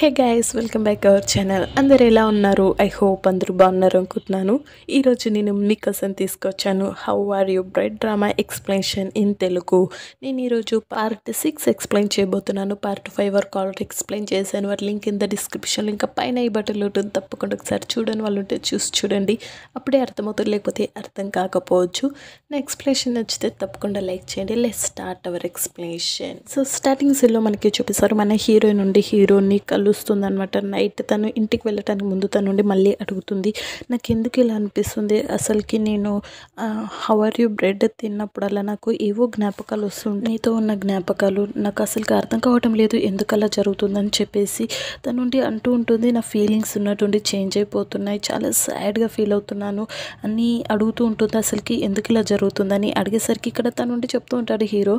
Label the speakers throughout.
Speaker 1: Hey guys welcome back our channel అందరు ఎలా ఉన్నారు ఐ హోప్ అందరూ బాగున్నారు అనుకుంటున్నాను ఈరోజు నేను మీకోసం తీసుకొచ్చాను how are you bright drama explanation in Telugu నేను ఈరోజు పార్ట్ సిక్స్ ఎక్స్ప్లెయిన్ చేయబోతున్నాను పార్ట్ ఫైవ్ వరకు ఆల్రెడీ ఎక్స్ప్లెయిన్ చేశాను వాటి లింక్ ఇన్ ద డిస్క్రిప్షన్లో ఇంకా పైన ఈ బటన్లు ఉంటుంది తప్పకుండా ఒకసారి చూడని వాళ్ళు ఉంటే చూసి చూడండి అప్పుడే అర్థమవుతుంది లేకపోతే అర్థం కాకపోవచ్చు నా ఎక్స్ప్లెనేషన్ నచ్చితే తప్పకుండా లైక్ చేయండి let start our explanation so స్టార్టింగ్స్లో మనకి చూపిస్తారు మన హీరోయిన్ నుండి హీరోని కళ్ళు కలుస్తుంది అనమాట నైట్ తను ఇంటికి వెళ్ళటానికి ముందు తనుండి మళ్ళీ అడుగుతుంది నాకెందుకు ఇలా అనిపిస్తుంది అసలుకి నేను హవర్ యూ బ్రెడ్ తిన్నప్పుడల్లా నాకు ఏవో జ్ఞాపకాలు వస్తుంటాయి నీతో ఉన్న జ్ఞాపకాలు నాకు అసలుకి అర్థం కావటం లేదు ఎందుకు అలా జరుగుతుందని చెప్పేసి తనుండి అంటూ ఉంటుంది నా ఫీలింగ్స్ ఉన్నటువంటి చేంజ్ అయిపోతున్నాయి చాలా సాడ్గా ఫీల్ అవుతున్నాను అని అడుగుతూ ఉంటుంది అసలుకి ఎందుకు ఇలా జరుగుతుందని అడిగేసరికి ఇక్కడ తనుండి చెప్తూ ఉంటాడు హీరో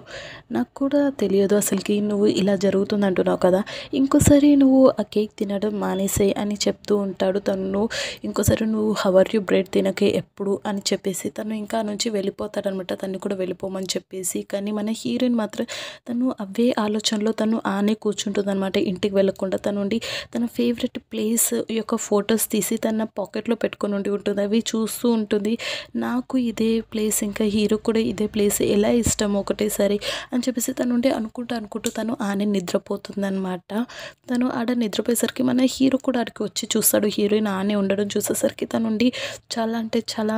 Speaker 1: నాకు కూడా తెలియదు అసలుకి నువ్వు ఇలా జరుగుతుంది అంటున్నావు కదా ఇంకోసారి నువ్వు నువ్వు ఆ కేక్ తినడం మానేసాయి అని చెప్తూ ఉంటాడు తను ఇంకోసారి నువ్వు హవర్ యూ బ్రెడ్ తినకే ఎప్పుడు అని చెప్పేసి తను ఇంకా నుంచి వెళ్ళిపోతాడనమాట తను కూడా వెళ్ళిపోమని చెప్పేసి కానీ మన హీరోయిన్ మాత్రం తను అవే ఆలోచనలో తను ఆనే కూర్చుంటుంది అనమాట ఇంటికి వెళ్ళకుండా తను ఉండి తన ఫేవరెట్ ప్లేస్ యొక్క ఫొటోస్ తీసి తన పాకెట్లో పెట్టుకుని ఉండి ఉంటుంది అవి చూస్తూ ఉంటుంది నాకు ఇదే ప్లేస్ ఇంకా హీరో కూడా ఇదే ప్లేస్ ఎలా ఇష్టం ఒకటేసారి అని చెప్పేసి తను ఉండి అనుకుంటూ అనుకుంటూ తను ఆనే నిద్రపోతుందనమాట తను ఆ ఆడ నిద్రపోయేసరికి మన హీరో కూడా అక్కడికి వచ్చి చూస్తాడు హీరోయిన్ ఆనే ఉండడం చూసేసరికి తనుండి చాలా అంటే చాలా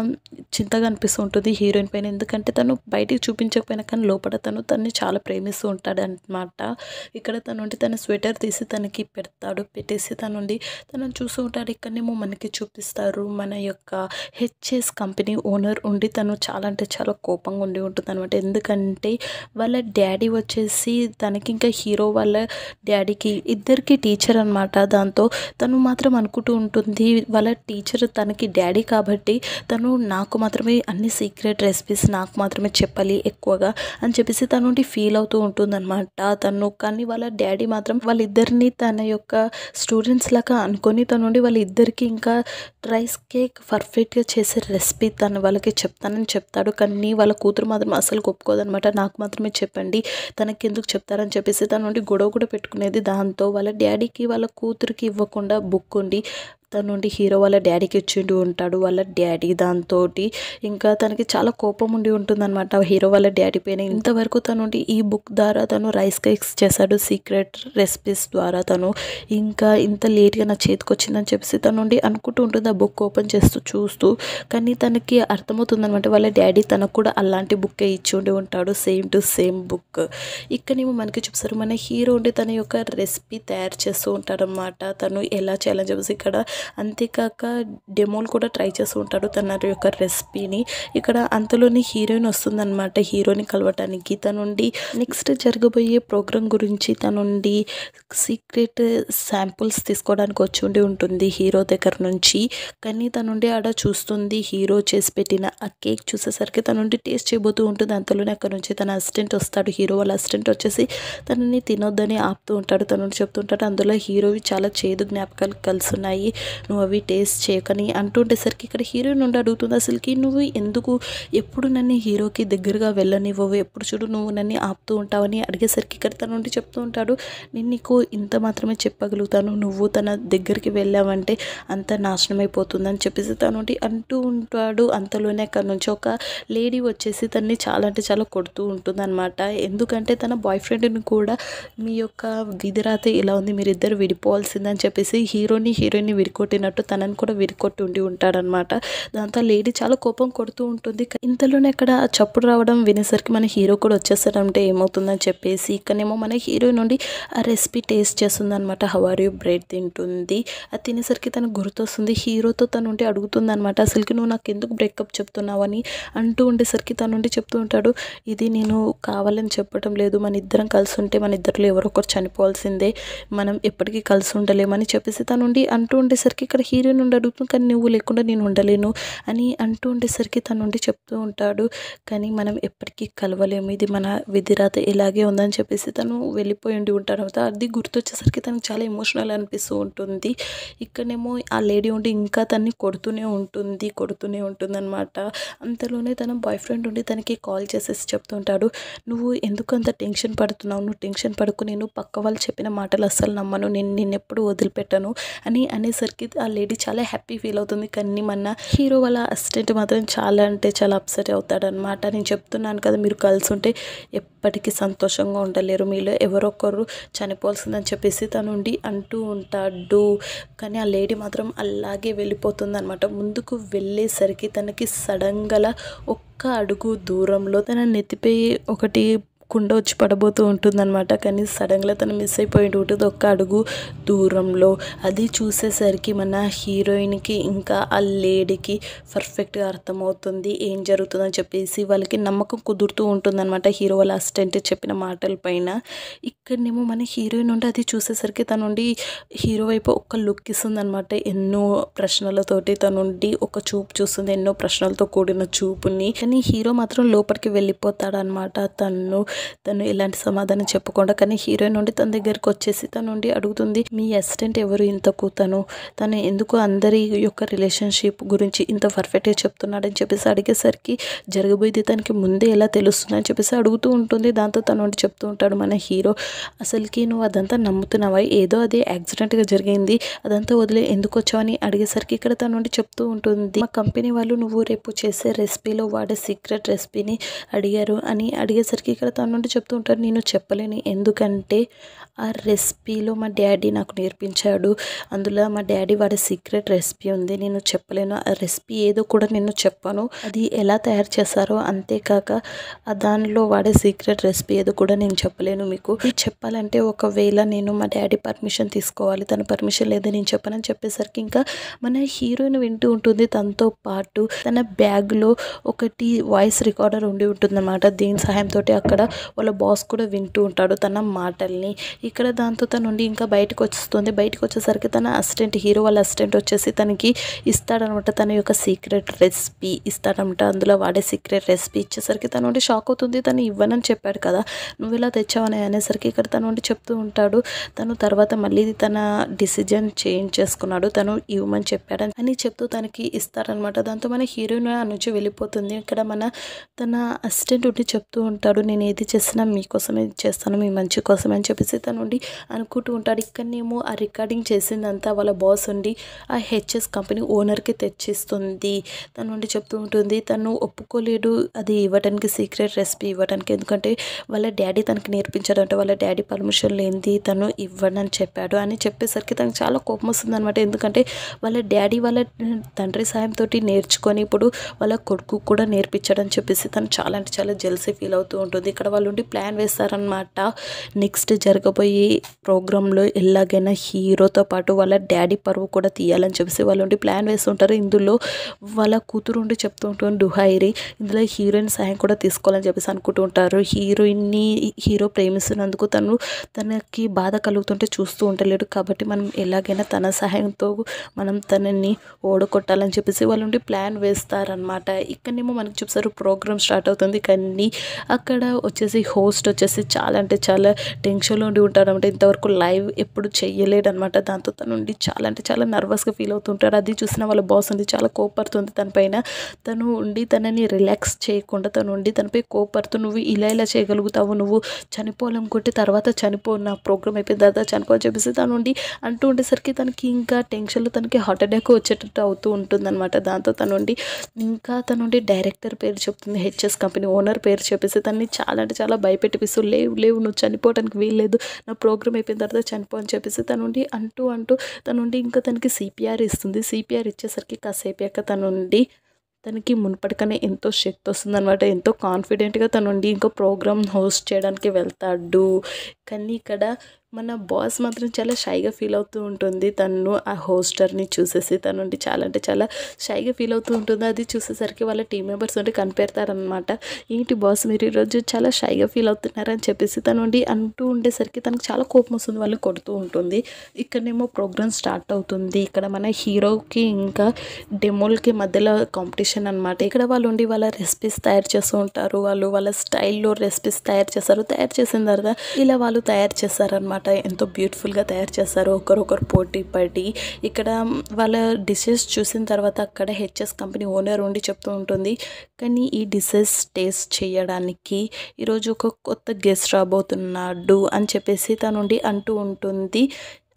Speaker 1: చింతగా ఉంటుంది హీరోయిన్ పైన ఎందుకంటే తను బయటికి చూపించకపోయినా కానీ లోపల తను తనని చాలా ప్రేమిస్తూ ఉంటాడు అనమాట ఇక్కడ తనుండి తన స్వెటర్ తీసి తనకి పెడతాడు పెట్టేసి తనుండి తనని చూస్తూ ఉంటాడు ఇక్కడనేమో మనకి చూపిస్తారు మన యొక్క హెచ్ఎస్ కంపెనీ ఓనర్ ఉండి తను చాలా అంటే చాలా కోపంగా ఉండి ఉంటుంది అనమాట ఎందుకంటే వాళ్ళ డాడీ వచ్చేసి తనకి ఇంకా హీరో వాళ్ళ డాడీకి ఇద్దరికి టీచర్ టీచర్ అనమాట దాంతో తను మాత్రం అనుకుంటూ ఉంటుంది వాళ్ళ టీచర్ తనకి డాడీ కాబట్టి తను నాకు మాత్రమే అన్ని సీక్రెట్ రెసిపీస్ నాకు మాత్రమే చెప్పాలి ఎక్కువగా అని చెప్పేసి తను ఫీల్ అవుతూ ఉంటుందన్నమాట తను కానీ వాళ్ళ డాడీ మాత్రం వాళ్ళిద్దరిని తన యొక్క స్టూడెంట్స్ లాగా అనుకొని తను వాళ్ళిద్దరికి ఇంకా రైస్ కేక్ పర్ఫెక్ట్గా చేసే రెసిపీ తను వాళ్ళకి చెప్తానని చెప్తాడు కానీ వాళ్ళ కూతురు మాత్రం అసలు ఒప్పుకోదనమాట నాకు మాత్రమే చెప్పండి తనకి ఎందుకు చెప్తారని చెప్పేసి తను గొడవ కూడా పెట్టుకునేది దాంతో వాళ్ళ డాడీ డాడీకి వాళ్ళ కూతురికి ఇవ్వకుండా బుక్ ఉండి నుండి హీరో వాళ్ళ డాడీకి ఇచ్చిండి ఉంటాడు వాళ్ళ డాడీ దాంతో ఇంకా తనకి చాలా కోపం ఉండి ఉంటుంది అనమాట హీరో వాళ్ళ డాడీ పైన ఇంతవరకు తనుండి ఈ బుక్ ద్వారా తను రైస్ కేక్స్ చేశాడు సీక్రెట్ రెసిపీస్ ద్వారా తను ఇంకా ఇంత లేట్గా నా చేతికి వచ్చిందని చెప్పేసి తనుండి అనుకుంటూ ఉంటుంది ఆ బుక్ ఓపెన్ చేస్తూ చూస్తూ కానీ తనకి అర్థమవుతుంది అనమాట వాళ్ళ డాడీ తనకు కూడా అలాంటి బుక్కే ఇచ్చి ఉండి ఉంటాడు సేమ్ టు సేమ్ బుక్ ఇక్కడనేమో మనకి చూపిస్తారు మన హీరో ఉండి తన యొక్క రెసిపీ తయారు చేస్తూ ఉంటాడనమాట తను ఎలా చేయాలని చెప్పేసి ఇక్కడ అంతేకాక డెమోలు కూడా ట్రై చేస్తూ ఉంటాడు తన యొక్క రెసిపీని ఇక్కడ అంతలోనే హీరోయిన్ వస్తుందన్నమాట హీరోని కలవటానికి తనుండి నెక్స్ట్ జరగబోయే ప్రోగ్రాం గురించి తనుండి సీక్రెట్ శాంపుల్స్ తీసుకోవడానికి వచ్చి ఉండి ఉంటుంది హీరో దగ్గర నుంచి కానీ తనుండి ఆడ చూస్తుంది హీరో చేసి పెట్టిన ఆ కేక్ చూసేసరికి తనుండి టేస్ట్ చేయబోతూ ఉంటుంది అంతలోనే అక్కడ నుంచి తన అసిస్టెంట్ వస్తాడు హీరో వాళ్ళ అసిస్టెంట్ వచ్చేసి తనని తినొద్దని ఆపుతూ ఉంటాడు చెప్తూ చెప్తుంటాడు అందులో హీరోవి చాలా చేదు జ్ఞాపకాలు కలిసి ఉన్నాయి నువ్వు అవి టేస్ట్ చేయకని అంటుండేసరికి ఇక్కడ హీరోయిన్ ఉండి అడుగుతుంది అసలుకి నువ్వు ఎందుకు ఎప్పుడు నన్ను హీరోకి దగ్గరగా వెళ్ళనివ్వవు ఎప్పుడు చూడు నువ్వు నన్ను ఆపుతూ ఉంటావని అడిగేసరికి ఇక్కడ తన నుండి చెప్తూ ఉంటాడు నేను నీకు ఇంత మాత్రమే చెప్పగలుగుతాను నువ్వు తన దగ్గరికి వెళ్ళావంటే అంత నాశనం అయిపోతుందని చెప్పేసి తన నుండి అంటూ ఉంటాడు అంతలోనే అక్కడ నుంచి ఒక లేడీ వచ్చేసి తన్ని చాలా అంటే చాలా కొడుతూ ఉంటుంది అనమాట ఎందుకంటే తన బాయ్ ఫ్రెండ్ని కూడా మీ యొక్క విధిరాత ఇలా ఉంది మీరిద్దరు విడిపోవాల్సిందని చెప్పేసి హీరోని హీరోయిన్ విడికో విరగొట్టినట్టు తనని కూడా విరగొట్టి ఉండి ఉంటాడనమాట దాంతో లేడీ చాలా కోపం కొడుతూ ఉంటుంది ఇంతలోనే అక్కడ చప్పుడు రావడం వినేసరికి మన హీరో కూడా వచ్చేస్తాడంటే ఏమవుతుందని చెప్పేసి ఇక్కడనేమో మన హీరో నుండి ఆ రెసిపీ టేస్ట్ చేస్తుంది అనమాట హవారియో బ్రెడ్ తింటుంది అది తినేసరికి తను గుర్తొస్తుంది హీరోతో తను ఉండి అడుగుతుంది అనమాట అసలుకి నువ్వు నాకు ఎందుకు బ్రేకప్ చెప్తున్నావని అంటూ ఉండేసరికి తను ఉండి చెప్తూ ఉంటాడు ఇది నేను కావాలని చెప్పడం లేదు మన ఇద్దరం కలిసి ఉంటే మన ఇద్దరిలో ఒకరు చనిపోవాల్సిందే మనం ఎప్పటికీ కలిసి ఉండలేమని చెప్పేసి తను ఉండి అంటూ ఉండేసరికి అనేసరికి ఇక్కడ హీరోయిన్ ఉండి అడుగుతుంది కానీ నువ్వు లేకుండా నేను ఉండలేను అని అంటూ ఉండేసరికి తను ఉండి చెప్తూ ఉంటాడు కానీ మనం ఎప్పటికీ కలవలేము ఇది మన విధిరాత ఇలాగే ఉందని చెప్పేసి తను వెళ్ళిపోయి ఉండి ఉంటాడు అది గుర్తొచ్చేసరికి తనకు చాలా ఎమోషనల్ అనిపిస్తూ ఉంటుంది ఇక్కడనేమో ఆ లేడీ ఉండి ఇంకా తన్ని కొడుతూనే ఉంటుంది కొడుతూనే ఉంటుంది అనమాట అంతలోనే తన బాయ్ ఫ్రెండ్ ఉండి తనకి కాల్ చేసేసి చెప్తూ ఉంటాడు నువ్వు ఎందుకు అంత టెన్షన్ పడుతున్నావు నువ్వు టెన్షన్ పడుకు నేను పక్క వాళ్ళు చెప్పిన మాటలు అస్సలు నమ్మను నేను నిన్నెప్పుడు వదిలిపెట్టను అని అనేసరికి వచ్చేసరికి ఆ లేడీ చాలా హ్యాపీ ఫీల్ అవుతుంది కానీ మన హీరో వాళ్ళ అసిస్టెంట్ మాత్రం చాలా అంటే చాలా అప్సెట్ అవుతాడనమాట నేను చెప్తున్నాను కదా మీరు కలిసి ఉంటే ఎప్పటికీ సంతోషంగా ఉండలేరు మీలో ఎవరొకరు చనిపోవాల్సిందని చెప్పేసి తనుండి అంటూ ఉంటాడు కానీ ఆ లేడీ మాత్రం అలాగే వెళ్ళిపోతుంది అనమాట ముందుకు వెళ్ళేసరికి తనకి గల ఒక్క అడుగు దూరంలో తన నెత్తిపై ఒకటి కుండ వచ్చి పడబోతూ ఉంటుందన్నమాట కానీ సడన్గా తను మిస్ అయిపోయి ఉంటుంది ఒక్క అడుగు దూరంలో అది చూసేసరికి మన హీరోయిన్కి ఇంకా ఆ లేడీకి పర్ఫెక్ట్గా అర్థమవుతుంది ఏం జరుగుతుందని చెప్పేసి వాళ్ళకి నమ్మకం కుదురుతూ ఉంటుందన్నమాట హీరో వాళ్ళ అసిస్టెంట్ చెప్పిన మాటల పైన ఇక్కడనేమో మన హీరోయిన్ ఉండి అది చూసేసరికి తనుండి హీరో వైపు ఒక్క లుక్ ఇస్తుందన్నమాట ఎన్నో ప్రశ్నలతోటి తనుండి ఒక చూపు చూస్తుంది ఎన్నో ప్రశ్నలతో కూడిన చూపుని కానీ హీరో మాత్రం లోపలికి వెళ్ళిపోతాడనమాట తను తను ఇలాంటి సమాధానం చెప్పకుండా కానీ హీరోయిన్ నుండి తన దగ్గరికి వచ్చేసి తన నుండి అడుగుతుంది మీ అసిస్టెంట్ ఎవరు ఇంతకు తను తను ఎందుకు అందరి యొక్క రిలేషన్షిప్ గురించి ఇంత పర్ఫెక్ట్గా చెప్తున్నాడని చెప్పేసి అడిగేసరికి జరగబోయేది తనకి ముందే ఎలా తెలుస్తుంది అని చెప్పేసి అడుగుతూ ఉంటుంది దాంతో తన నుండి చెప్తూ ఉంటాడు మన హీరో అసలుకి నువ్వు అదంతా నమ్ముతున్నావా ఏదో అది యాక్సిడెంట్గా జరిగింది అదంతా వదిలే ఎందుకు వచ్చావని అడిగేసరికి ఇక్కడ తన నుండి చెప్తూ ఉంటుంది మా కంపెనీ వాళ్ళు నువ్వు రేపు చేసే రెసిపీలో వాడే సీక్రెట్ రెసిపీని అడిగారు అని అడిగేసరికి ఇక్కడ తను నుండి చెప్తూ ఉంటారు నేను చెప్పలేను ఎందుకంటే ఆ రెసిపీలో మా డాడీ నాకు నేర్పించాడు అందులో మా డాడీ వాడి సీక్రెట్ రెసిపీ ఉంది నేను చెప్పలేను ఆ రెసిపీ ఏదో కూడా నేను చెప్పాను అది ఎలా తయారు చేశారో అంతేకాక దానిలో వాడే సీక్రెట్ రెసిపీ ఏదో కూడా నేను చెప్పలేను మీకు చెప్పాలంటే ఒకవేళ నేను మా డాడీ పర్మిషన్ తీసుకోవాలి తన పర్మిషన్ లేదా నేను చెప్పనని చెప్పేసరికి ఇంకా మన హీరోయిన్ వింటూ ఉంటుంది తనతో పాటు తన బ్యాగ్లో ఒకటి వాయిస్ రికార్డర్ ఉండి ఉంటుందన్నమాట దీని సహాయంతో అక్కడ వాళ్ళ బాస్ కూడా వింటూ ఉంటాడు తన మాటల్ని ఇక్కడ దాంతో తన నుండి ఇంకా బయటకు వచ్చేస్తుంది బయటకు వచ్చేసరికి తన అసిస్టెంట్ హీరో వాళ్ళ అసిస్టెంట్ వచ్చేసి తనకి ఇస్తాడనమాట తన యొక్క సీక్రెట్ రెసిపీ ఇస్తాడనమాట అందులో వాడే సీక్రెట్ రెసిపీ ఇచ్చేసరికి తన నుండి షాక్ అవుతుంది తను ఇవ్వనని చెప్పాడు కదా నువ్వు ఇలా తెచ్చావని అనేసరికి ఇక్కడ తన నుండి చెప్తూ ఉంటాడు తను తర్వాత మళ్ళీ తన డిసిజన్ చేంజ్ చేసుకున్నాడు తను ఇవ్వమని చెప్పాడు అని చెప్తూ తనకి ఇస్తాడనమాట దాంతో మన హీరోయిన్ నుంచి వెళ్ళిపోతుంది ఇక్కడ మన తన అసిస్టెంట్ ఉండి చెప్తూ ఉంటాడు నేను ఏది చేసినా మీకోసమే చేస్తాను మీ మంచి కోసమే అని చెప్పేసి తను ఉండి అనుకుంటూ ఉంటాడు ఇక్కడనేమో ఆ రికార్డింగ్ చేసిందంతా వాళ్ళ బాస్ ఉండి ఆ హెచ్ఎస్ కంపెనీ ఓనర్కి తెచ్చిస్తుంది తను ఉండి చెప్తూ ఉంటుంది తను ఒప్పుకోలేడు అది ఇవ్వడానికి సీక్రెట్ రెసిపీ ఇవ్వడానికి ఎందుకంటే వాళ్ళ డాడీ తనకి నేర్పించాడు అంటే వాళ్ళ డాడీ పర్మిషన్ లేనిది తను ఇవ్వడని చెప్పాడు అని చెప్పేసరికి తనకు చాలా కోపం వస్తుంది అనమాట ఎందుకంటే వాళ్ళ డాడీ వాళ్ళ తండ్రి సాయంతో నేర్చుకొని ఇప్పుడు వాళ్ళ కొడుకు కూడా నేర్పించాడని చెప్పేసి తను చాలా అంటే చాలా జెల్సీ ఫీల్ అవుతూ ఉంటుంది ఇక్కడ వాళ్ళు ఉండి ప్లాన్ వేస్తారనమాట నెక్స్ట్ జరగబోయే ప్రోగ్రాంలో ఎలాగైనా హీరోతో పాటు వాళ్ళ డాడీ పరువు కూడా తీయాలని చెప్పేసి వాళ్ళు ఉండి ప్లాన్ వేస్తుంటారు ఇందులో వాళ్ళ కూతురు ఉండి చెప్తూ ఉంటుంది డుహైరి ఇందులో హీరోయిన్ సహాయం కూడా తీసుకోవాలని చెప్పేసి అనుకుంటూ ఉంటారు హీరోయిన్ని హీరో ప్రేమిస్తున్నందుకు తను తనకి బాధ కలుగుతుంటే చూస్తూ ఉండలేడు కాబట్టి మనం ఎలాగైనా తన సహాయంతో మనం తనని ఓడగొట్టాలని చెప్పేసి వాళ్ళు ఉండి ప్లాన్ వేస్తారనమాట ఇక్కడనేమో మనకి చూపిస్తారు ప్రోగ్రామ్ స్టార్ట్ అవుతుంది కానీ అక్కడ వచ్చి వచ్చేసి హోస్ట్ వచ్చేసి చాలా అంటే చాలా టెన్షన్లో ఉండి ఉంటాడు అనమాట ఇంతవరకు లైవ్ ఎప్పుడు చేయలేడనమాట దాంతో తను ఉండి చాలా అంటే చాలా నర్వస్గా ఫీల్ అవుతుంటాడు అది చూసిన వాళ్ళ బాస్ ఉంది చాలా కోపడుతుంది తనపైన తను ఉండి తనని రిలాక్స్ చేయకుండా తను ఉండి తనపై కోపడుతూ నువ్వు ఇలా ఇలా చేయగలుగుతావు నువ్వు చనిపోవాలనుకుంటే తర్వాత చనిపో నా ప్రోగ్రామ్ అయిపోయిన తర్వాత చనిపోవాలని చెప్పేసి తను ఉండి అంటూ ఉండేసరికి తనకి ఇంకా టెన్షన్లో తనకి హార్ట్ అటాక్ వచ్చేటట్టు అవుతూ ఉంటుందన్నమాట దాంతో తను ఉండి ఇంకా తను ఉండి డైరెక్టర్ పేరు చెప్తుంది హెచ్ఎస్ కంపెనీ ఓనర్ పేరు చెప్పేసి తనని చాలా అంటే చాలా భయపెట్టిపిస్తూ లేవు లేవు నువ్వు చనిపోవడానికి వీల్లేదు నా ప్రోగ్రామ్ అయిపోయిన తర్వాత చనిపో అని చెప్పేసి తనుండి అంటూ అంటూ తనుండి ఇంకా తనకి సిపిఆర్ ఇస్తుంది సిపిఆర్ ఇచ్చేసరికి కాసేపు తనుండి తనకి మునుపటికనే ఎంతో శక్తి వస్తుందనమాట ఎంతో కాన్ఫిడెంట్గా తనుండి ఇంకో ప్రోగ్రామ్ హోస్ట్ చేయడానికి వెళ్తాడు కానీ ఇక్కడ మన బాస్ మాత్రం చాలా షైగా ఫీల్ అవుతూ ఉంటుంది తను ఆ హోస్టర్ని చూసేసి తను అంటే చాలా అంటే చాలా షైగా ఫీల్ అవుతూ ఉంటుంది అది చూసేసరికి వాళ్ళ టీం మెంబర్స్ ఉండి కనిపెడతారనమాట ఏంటి బాస్ మీరు ఈరోజు చాలా షైగా ఫీల్ అవుతున్నారని చెప్పేసి తను అంటూ ఉండేసరికి తనకు చాలా కోపం వస్తుంది వాళ్ళు కొడుతూ ఉంటుంది ఇక్కడనేమో ప్రోగ్రామ్ స్టార్ట్ అవుతుంది ఇక్కడ మన హీరోకి ఇంకా డెమోల్కి మధ్యలో కాంపిటీషన్ అనమాట ఇక్కడ వాళ్ళు ఉండి వాళ్ళ రెసిపీస్ తయారు చేస్తూ ఉంటారు వాళ్ళు వాళ్ళ స్టైల్లో రెసిపీస్ తయారు చేస్తారు తయారు చేసిన తర్వాత ఇలా వాళ్ళు తయారు చేస్తారనమాట అనమాట ఎంతో బ్యూటిఫుల్గా తయారు చేస్తారు ఒకరొకరు పోటీ పడి ఇక్కడ వాళ్ళ డిషెస్ చూసిన తర్వాత అక్కడ హెచ్ఎస్ కంపెనీ ఓనర్ ఉండి చెప్తూ ఉంటుంది కానీ ఈ డిషెస్ టేస్ట్ చేయడానికి ఈరోజు ఒక కొత్త గెస్ట్ రాబోతున్నాడు అని చెప్పేసి తనుండి అంటూ ఉంటుంది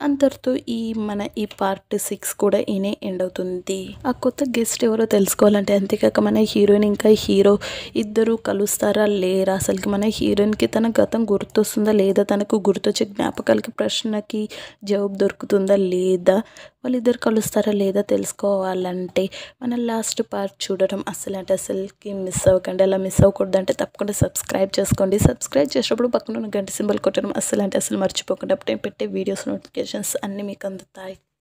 Speaker 1: అందరితో ఈ మన ఈ పార్ట్ సిక్స్ కూడా ఈయనే ఎండ్ అవుతుంది ఆ కొత్త గెస్ట్ ఎవరో తెలుసుకోవాలంటే అంతేకాక మన హీరోయిన్ ఇంకా హీరో ఇద్దరు కలుస్తారా లేరా అసలుకి మన హీరోయిన్కి తన గతం గుర్తొస్తుందా లేదా తనకు గుర్తొచ్చే జ్ఞాపకాలకి ప్రశ్నకి జవాబు దొరుకుతుందా లేదా వాళ్ళిద్దరు కలుస్తారా లేదా తెలుసుకోవాలంటే మన లాస్ట్ పార్ట్ చూడడం అసలు అంటే అసలుకి మిస్ అవ్వకండి అలా మిస్ అవ్వకూడదు అంటే తప్పకుండా సబ్స్క్రైబ్ చేసుకోండి సబ్స్క్రైబ్ చేసినప్పుడు పక్కన ఉన్న గంట సింబల్ కొట్టడం అసలు అంటే అసలు మర్చిపోకుండా అప్పుడే పెట్టే videos notification notifications and Nimikandatai.